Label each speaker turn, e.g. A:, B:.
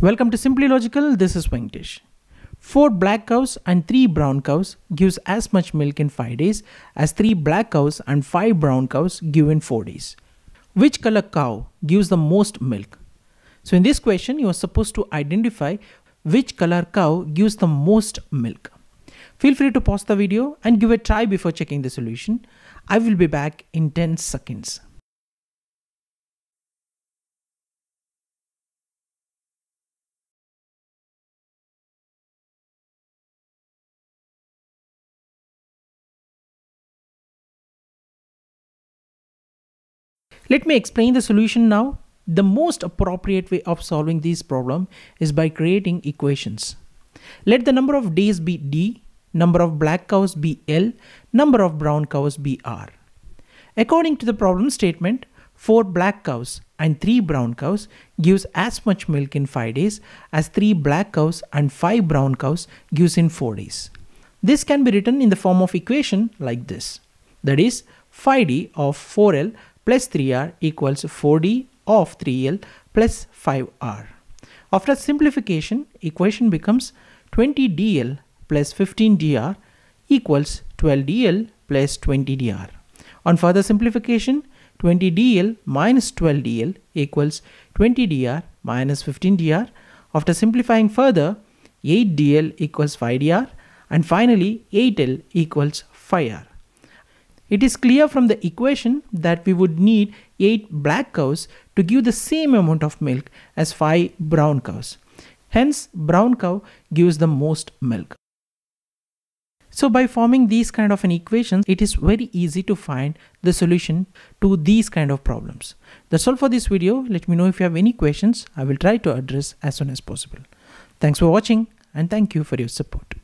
A: Welcome to Simply Logical, this is Venkatesh. Four black cows and three brown cows gives as much milk in five days as three black cows and five brown cows give in four days. Which color cow gives the most milk? So in this question, you are supposed to identify which color cow gives the most milk. Feel free to pause the video and give a try before checking the solution. I will be back in 10 seconds. Let me explain the solution now. The most appropriate way of solving this problem is by creating equations. Let the number of days be D, number of black cows be L, number of brown cows be R. According to the problem statement, 4 black cows and 3 brown cows gives as much milk in 5 days as 3 black cows and 5 brown cows gives in 4 days. This can be written in the form of equation like this. That is 5d of 4l plus 3r equals 4d of 3l plus 5r. After simplification, equation becomes 20dl plus 15dr equals 12dl plus 20dr. On further simplification, 20dl minus 12dl equals 20dr minus 15dr. After simplifying further, 8dl equals 5dr and finally 8l equals 5r. It is clear from the equation that we would need 8 black cows to give the same amount of milk as 5 brown cows. Hence, brown cow gives the most milk. So by forming these kind of an equations, it is very easy to find the solution to these kind of problems. That's all for this video. Let me know if you have any questions. I will try to address as soon as possible. Thanks for watching and thank you for your support.